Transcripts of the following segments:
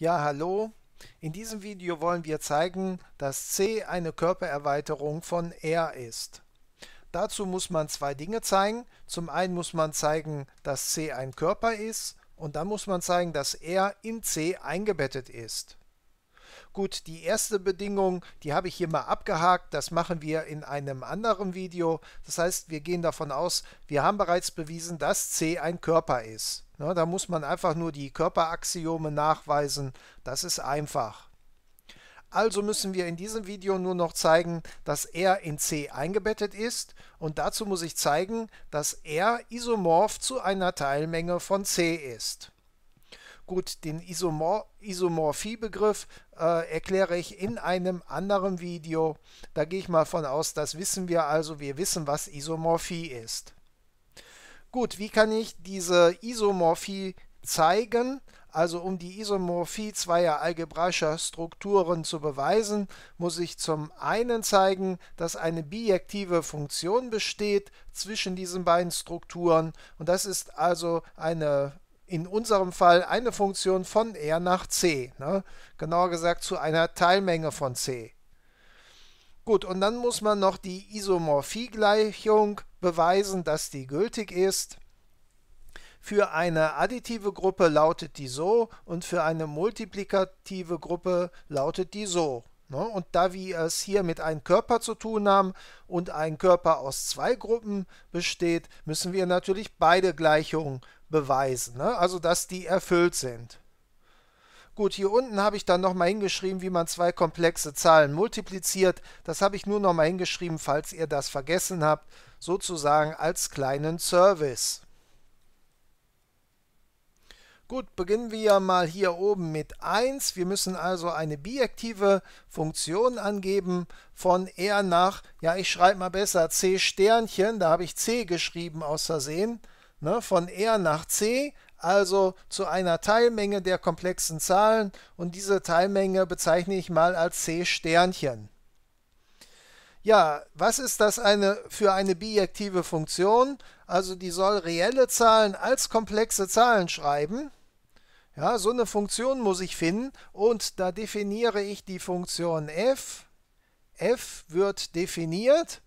Ja, hallo. In diesem Video wollen wir zeigen, dass C eine Körpererweiterung von R ist. Dazu muss man zwei Dinge zeigen. Zum einen muss man zeigen, dass C ein Körper ist und dann muss man zeigen, dass R in C eingebettet ist. Gut, die erste Bedingung, die habe ich hier mal abgehakt, das machen wir in einem anderen Video. Das heißt, wir gehen davon aus, wir haben bereits bewiesen, dass C ein Körper ist. Na, ne, da muss man einfach nur die Körperaxiome nachweisen. Das ist einfach. Also müssen wir in diesem Video nur noch zeigen, dass R in C eingebettet ist und dazu muss ich zeigen, dass R isomorph zu einer Teilmenge von C ist. Gut, den Isomor isomorphie äh, erkläre ich in einem anderen Video. Da gehe ich mal von aus, das wissen wir also. Wir wissen, was Isomorphie ist. Gut, wie kann ich diese Isomorphie zeigen? Also um die Isomorphie zweier algebraischer Strukturen zu beweisen, muss ich zum einen zeigen, dass eine bijektive Funktion besteht zwischen diesen beiden Strukturen und das ist also eine in unserem Fall eine Funktion von R nach C, ne? genauer gesagt zu einer Teilmenge von C. Gut, und dann muss man noch die Isomorphie-Gleichung beweisen, dass die gültig ist. Für eine additive Gruppe lautet die so und für eine multiplikative Gruppe lautet die so. Ne? Und da wir es hier mit einem Körper zu tun haben und ein Körper aus zwei Gruppen besteht, müssen wir natürlich beide Gleichungen beweisen, ne? also dass die erfüllt sind. Gut, hier unten habe ich dann nochmal hingeschrieben, wie man zwei komplexe Zahlen multipliziert. Das habe ich nur nochmal hingeschrieben, falls ihr das vergessen habt, sozusagen als kleinen Service. Gut, beginnen wir mal hier oben mit 1. Wir müssen also eine biaktive Funktion angeben von R nach, ja ich schreibe mal besser C Sternchen, da habe ich C geschrieben aus Versehen, ne, von R nach C, also zu einer Teilmenge der komplexen Zahlen und diese Teilmenge bezeichne ich mal als C Sternchen. Ja, was ist das eine, für eine bijektive Funktion? Also die soll reelle Zahlen als komplexe Zahlen schreiben. Ja, so eine Funktion muss ich finden und da definiere ich die Funktion f. f wird definiert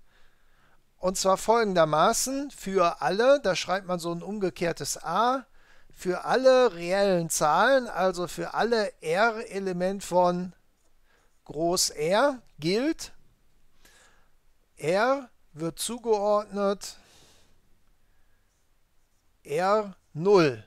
und zwar folgendermaßen für alle, da schreibt man so ein umgekehrtes a, für alle reellen Zahlen, also für alle R-Element von groß R gilt, R wird zugeordnet R0.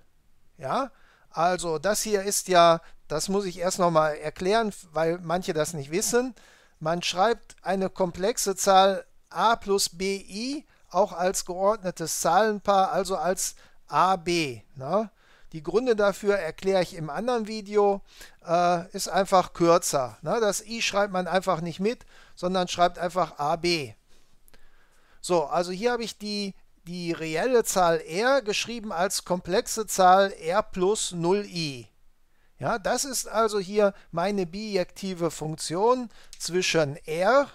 Ja, also das hier ist ja, das muss ich erst nochmal erklären, weil manche das nicht wissen. Man schreibt eine komplexe Zahl a plus bi auch als geordnetes Zahlenpaar, also als AB. Ne? Die Gründe dafür erkläre ich im anderen Video, äh, ist einfach kürzer. Ne? Das I schreibt man einfach nicht mit, sondern schreibt einfach AB. So, also hier habe ich die, die reelle Zahl R geschrieben als komplexe Zahl R plus 0i. Ja, das ist also hier meine bijektive Funktion zwischen R,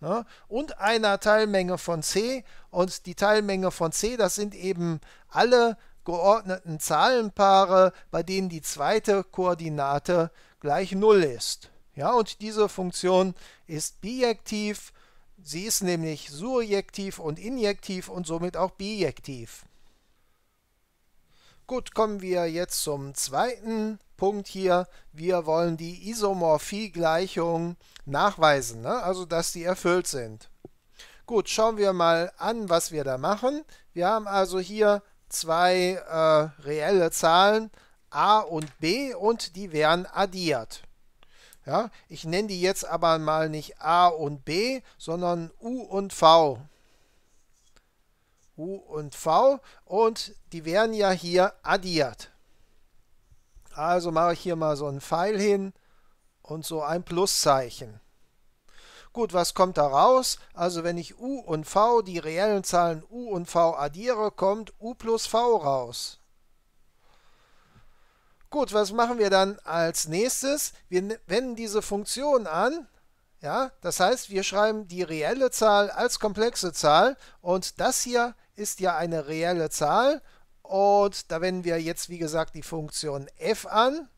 ne? und einer Teilmenge von c. Und die Teilmenge von c, das sind eben alle geordneten Zahlenpaare, bei denen die zweite Koordinate gleich 0 ist. Ja, und diese Funktion ist bijektiv. Sie ist nämlich surjektiv und injektiv und somit auch bijektiv. Gut, kommen wir jetzt zum zweiten Punkt hier. Wir wollen die Isomorphie-Gleichungen nachweisen, ne? also dass die erfüllt sind. Gut, schauen wir mal an, was wir da machen. Wir haben also hier zwei äh, reelle Zahlen, a und b, und die werden addiert. Ja, ich nenne die jetzt aber mal nicht a und b, sondern u und v. U und V und die werden ja hier addiert. Also mache ich hier mal so einen Pfeil hin und so ein Pluszeichen. Gut, was kommt da raus? Also wenn ich U und V, die reellen Zahlen U und V addiere, kommt U plus V raus. Gut, was machen wir dann als nächstes? Wir wenden diese Funktion an. Ja, das heißt, wir schreiben die reelle Zahl als komplexe Zahl und das hier ist ja eine reelle Zahl und da wenden wir jetzt, wie gesagt, die Funktion f an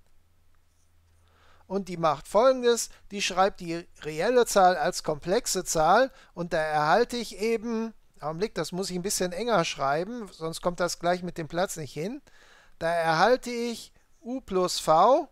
und die macht folgendes, die schreibt die reelle Zahl als komplexe Zahl und da erhalte ich eben, Augenblick, das muss ich ein bisschen enger schreiben, sonst kommt das gleich mit dem Platz nicht hin, da erhalte ich u plus v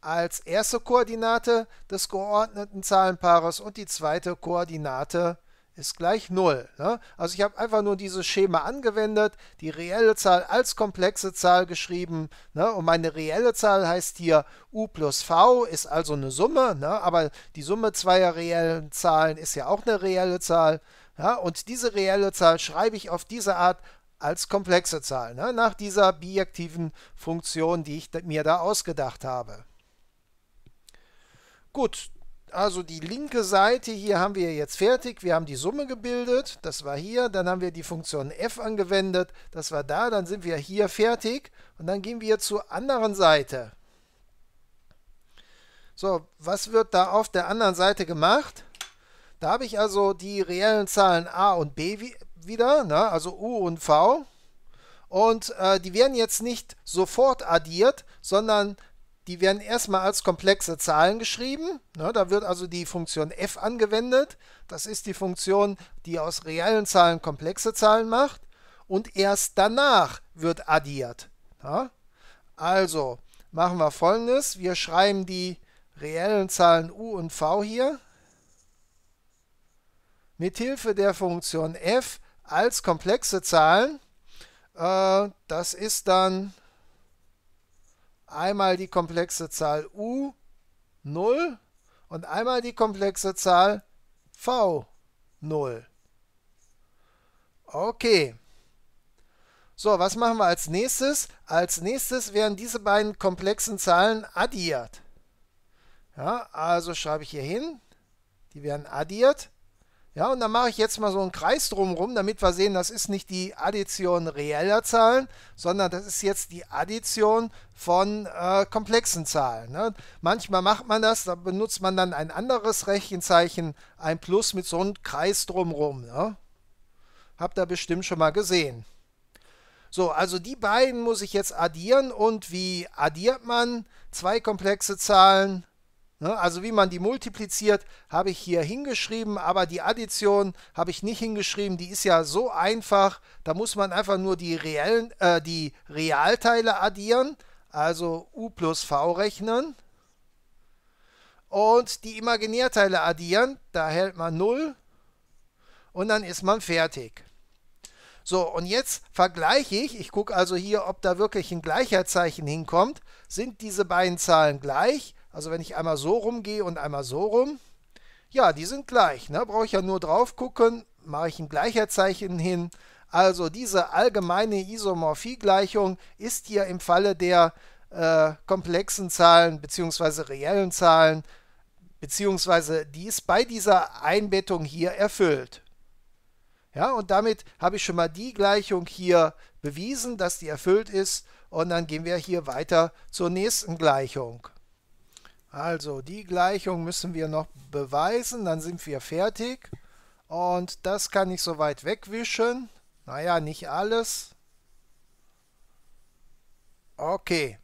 als erste Koordinate des geordneten Zahlenpaares und die zweite Koordinate ist gleich 0. Ne? Also ich habe einfach nur dieses Schema angewendet, die reelle Zahl als komplexe Zahl geschrieben ne? und meine reelle Zahl heißt hier u plus v ist also eine Summe, ne? aber die Summe zweier reellen Zahlen ist ja auch eine reelle Zahl ja? und diese reelle Zahl schreibe ich auf diese Art als komplexe Zahl, ne? nach dieser bijektiven Funktion, die ich mir da ausgedacht habe. Gut, also die linke Seite hier haben wir jetzt fertig. Wir haben die Summe gebildet, das war hier. Dann haben wir die Funktion f angewendet, das war da. Dann sind wir hier fertig und dann gehen wir zur anderen Seite. So, was wird da auf der anderen Seite gemacht? Da habe ich also die reellen Zahlen a und b wieder, ne? also u und v. Und äh, die werden jetzt nicht sofort addiert, sondern die werden erstmal als komplexe Zahlen geschrieben. Ne, da wird also die Funktion f angewendet. Das ist die Funktion, die aus reellen Zahlen komplexe Zahlen macht. Und erst danach wird addiert. Ja? Also machen wir folgendes. Wir schreiben die reellen Zahlen u und v hier mit Hilfe der Funktion f als komplexe Zahlen. Äh, das ist dann einmal die komplexe Zahl u 0 und einmal die komplexe Zahl v 0. Okay. So, was machen wir als nächstes? Als nächstes werden diese beiden komplexen Zahlen addiert. Ja, also schreibe ich hier hin. Die werden addiert. Ja, und dann mache ich jetzt mal so einen Kreis drumherum, damit wir sehen, das ist nicht die Addition reeller Zahlen, sondern das ist jetzt die Addition von äh, komplexen Zahlen. Ne? Manchmal macht man das, da benutzt man dann ein anderes Rechenzeichen, ein Plus mit so einem Kreis drumherum. Ne? Habt ihr bestimmt schon mal gesehen. So, also die beiden muss ich jetzt addieren und wie addiert man zwei komplexe Zahlen? Ne? Also wie man die multipliziert, habe ich hier hingeschrieben, aber die Addition habe ich nicht hingeschrieben. Die ist ja so einfach. Da muss man einfach nur die, reellen, äh, die Realteile addieren, also u plus v rechnen. Und die Imaginärteile addieren, da hält man 0 und dann ist man fertig. So, und jetzt vergleiche ich, ich gucke also hier, ob da wirklich ein Gleichheitszeichen hinkommt. Sind diese beiden Zahlen gleich? Also wenn ich einmal so rumgehe und einmal so rum, ja, die sind gleich. Ne? Brauche ich ja nur drauf gucken, mache ich ein Gleicherzeichen hin. Also diese allgemeine Isomorphiegleichung ist hier im Falle der äh, komplexen Zahlen bzw. reellen Zahlen bzw. die ist bei dieser Einbettung hier erfüllt. Ja, und damit habe ich schon mal die Gleichung hier bewiesen, dass die erfüllt ist. Und dann gehen wir hier weiter zur nächsten Gleichung. Also die Gleichung müssen wir noch beweisen, dann sind wir fertig. Und das kann ich soweit wegwischen. Naja, nicht alles. Okay.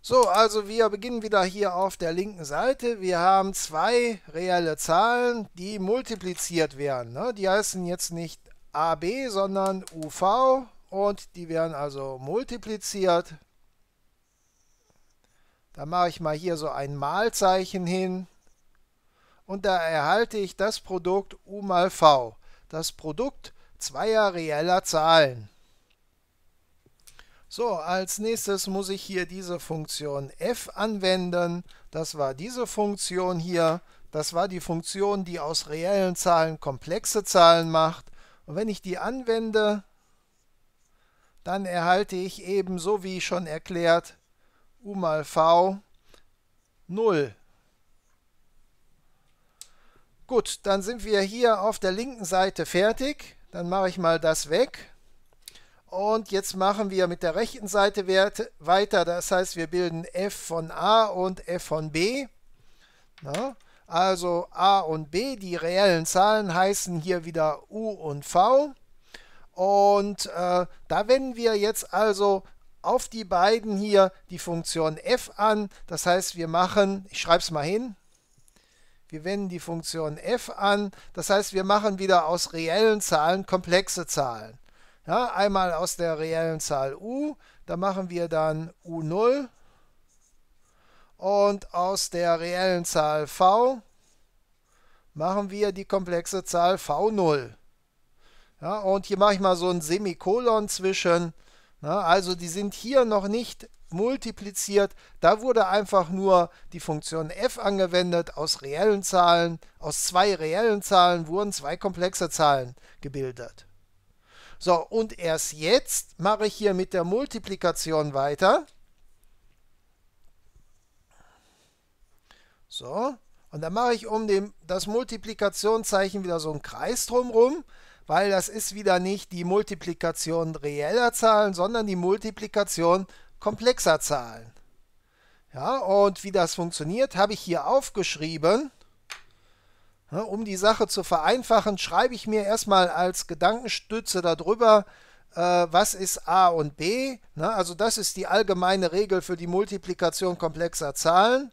So, also wir beginnen wieder hier auf der linken Seite. Wir haben zwei reelle Zahlen, die multipliziert werden. Ne? Die heißen jetzt nicht AB, sondern UV und die werden also multipliziert da mache ich mal hier so ein Malzeichen hin und da erhalte ich das Produkt U mal V, das Produkt zweier reeller Zahlen. So, als nächstes muss ich hier diese Funktion f anwenden. Das war diese Funktion hier. Das war die Funktion, die aus reellen Zahlen komplexe Zahlen macht. Und wenn ich die anwende, dann erhalte ich eben, so wie schon erklärt, U mal V 0. Gut, dann sind wir hier auf der linken Seite fertig. Dann mache ich mal das weg. Und jetzt machen wir mit der rechten Seite weiter. Das heißt, wir bilden f von a und f von b. Na? Also a und b, die reellen Zahlen, heißen hier wieder u und v. Und äh, da wenden wir jetzt also auf die beiden hier die Funktion f an. Das heißt, wir machen, ich schreibe es mal hin, wir wenden die Funktion f an. Das heißt, wir machen wieder aus reellen Zahlen komplexe Zahlen. Ja, einmal aus der reellen Zahl u, da machen wir dann u0 und aus der reellen Zahl v machen wir die komplexe Zahl v0. Ja, und hier mache ich mal so ein Semikolon zwischen na, ne? also die sind hier noch nicht multipliziert. Da wurde einfach nur die Funktion f angewendet. Aus reellen Zahlen, aus zwei reellen Zahlen wurden zwei komplexe Zahlen gebildet. So, und erst jetzt mache ich hier mit der Multiplikation weiter. So, und dann mache ich um dem, das Multiplikationszeichen wieder so einen Kreis drumherum weil das ist wieder nicht die Multiplikation reeller Zahlen, sondern die Multiplikation komplexer Zahlen. Ja, und wie das funktioniert, habe ich hier aufgeschrieben. Um die Sache zu vereinfachen, schreibe ich mir erstmal als Gedankenstütze darüber, äh, was ist a und b. Also das ist die allgemeine Regel für die Multiplikation komplexer Zahlen.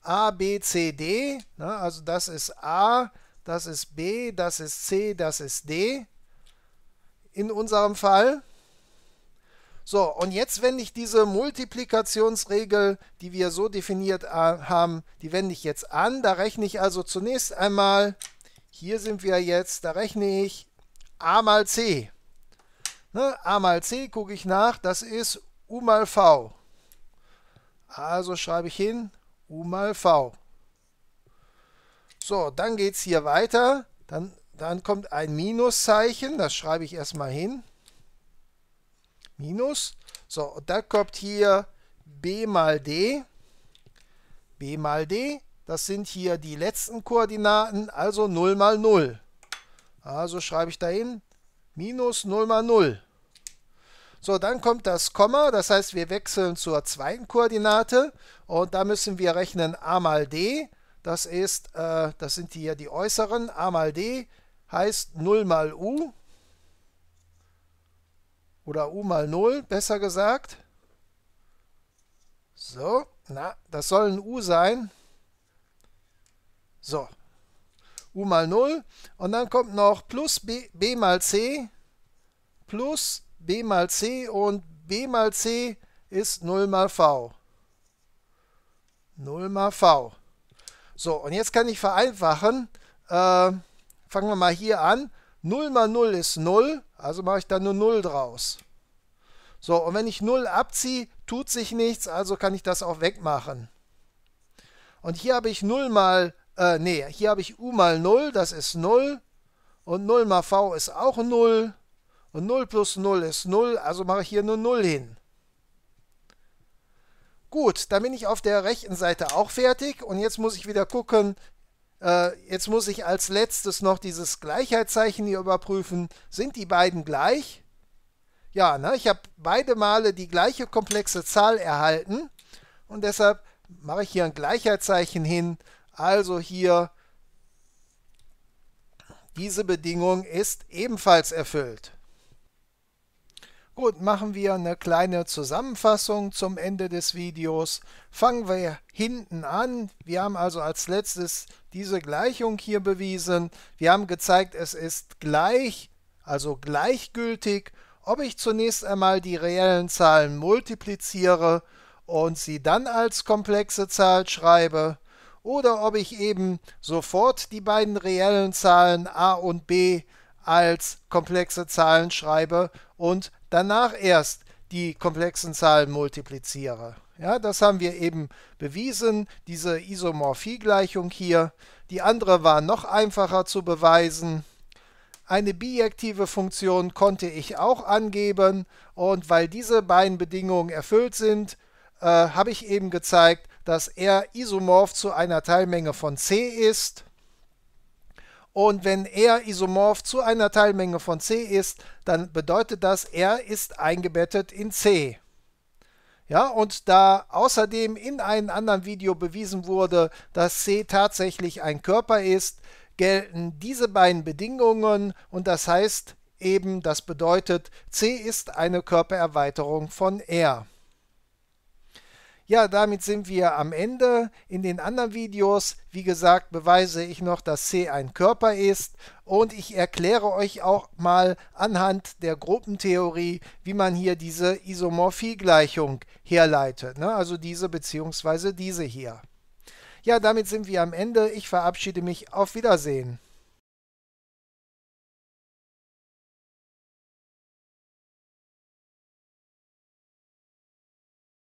a, b, c, d. Also das ist a, das ist B, das ist C, das ist D in unserem Fall. So, und jetzt wende ich diese Multiplikationsregel, die wir so definiert äh, haben, die wende ich jetzt an. Da rechne ich also zunächst einmal, hier sind wir jetzt, da rechne ich a mal c. Ne, a mal c gucke ich nach, das ist u mal v. Also schreibe ich hin, u mal v. So, dann geht es hier weiter. Dann, dann kommt ein Minuszeichen. Das schreibe ich erstmal hin. Minus. So, und dann kommt hier b mal d. b mal d. Das sind hier die letzten Koordinaten, also 0 mal 0. Also schreibe ich da hin. minus 0 mal 0. So, dann kommt das Komma, das heißt, wir wechseln zur zweiten Koordinate und da müssen wir rechnen a mal d. Das ist, äh, das sind hier die äußeren. A mal D heißt 0 mal U oder U mal 0, besser gesagt. So, na, das soll ein U sein. So, U mal 0 und dann kommt noch plus B, B mal C plus B mal C und B mal C ist 0 mal V. 0 mal V. So, und jetzt kann ich vereinfachen. Äh, fangen wir mal hier an. 0 mal 0 ist 0, also mache ich da nur 0 draus. So, und wenn ich 0 abziehe, tut sich nichts, also kann ich das auch wegmachen. Und hier habe ich 0 mal, äh, nee, hier habe ich u mal 0, das ist 0. Und 0 mal v ist auch 0. Und 0 plus 0 ist 0, also mache ich hier nur 0 hin. Gut, dann bin ich auf der rechten Seite auch fertig und jetzt muss ich wieder gucken, äh, jetzt muss ich als letztes noch dieses Gleichheitszeichen hier überprüfen. Sind die beiden gleich? Ja, ne, ich habe beide Male die gleiche komplexe Zahl erhalten und deshalb mache ich hier ein Gleichheitszeichen hin. Also hier, diese Bedingung ist ebenfalls erfüllt. Gut, machen wir eine kleine Zusammenfassung zum Ende des Videos. Fangen wir hinten an. Wir haben also als letztes diese Gleichung hier bewiesen. Wir haben gezeigt, es ist gleich, also gleichgültig, ob ich zunächst einmal die reellen Zahlen multipliziere und sie dann als komplexe Zahl schreibe oder ob ich eben sofort die beiden reellen Zahlen a und b als komplexe Zahlen schreibe und danach erst die komplexen Zahlen multipliziere. Ja, das haben wir eben bewiesen, diese Isomorphiegleichung hier. Die andere war noch einfacher zu beweisen. Eine bijektive Funktion konnte ich auch angeben und weil diese beiden Bedingungen erfüllt sind, äh, habe ich eben gezeigt, dass R isomorph zu einer Teilmenge von C ist. Und wenn R isomorph zu einer Teilmenge von C ist, dann bedeutet das, R ist eingebettet in C. Ja, und da außerdem in einem anderen Video bewiesen wurde, dass C tatsächlich ein Körper ist, gelten diese beiden Bedingungen und das heißt eben, das bedeutet, C ist eine Körpererweiterung von R. Ja, damit sind wir am Ende. In den anderen Videos, wie gesagt, beweise ich noch, dass C ein Körper ist und ich erkläre euch auch mal anhand der Gruppentheorie, wie man hier diese Isomorphie-Gleichung herleitet, ne? also diese bzw. diese hier. Ja, damit sind wir am Ende. Ich verabschiede mich. Auf Wiedersehen.